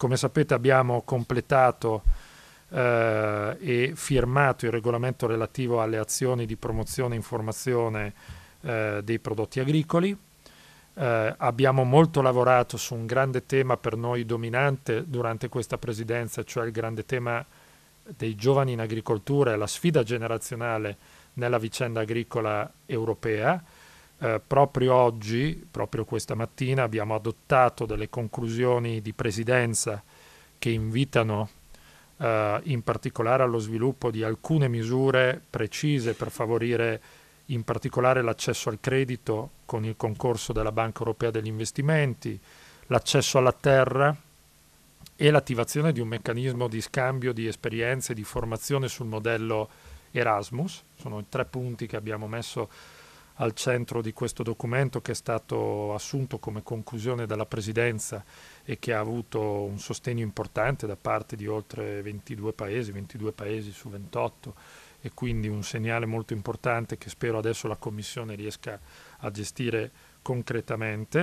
Come sapete abbiamo completato eh, e firmato il regolamento relativo alle azioni di promozione e informazione eh, dei prodotti agricoli. Eh, abbiamo molto lavorato su un grande tema per noi dominante durante questa presidenza, cioè il grande tema dei giovani in agricoltura e la sfida generazionale nella vicenda agricola europea eh, proprio oggi, proprio questa mattina, abbiamo adottato delle conclusioni di presidenza che invitano eh, in particolare allo sviluppo di alcune misure precise per favorire in particolare l'accesso al credito con il concorso della Banca Europea degli Investimenti, l'accesso alla terra e l'attivazione di un meccanismo di scambio di esperienze e di formazione sul modello Erasmus. Sono i tre punti che abbiamo messo al centro di questo documento che è stato assunto come conclusione dalla Presidenza e che ha avuto un sostegno importante da parte di oltre 22 paesi, 22 paesi su 28 e quindi un segnale molto importante che spero adesso la Commissione riesca a gestire concretamente.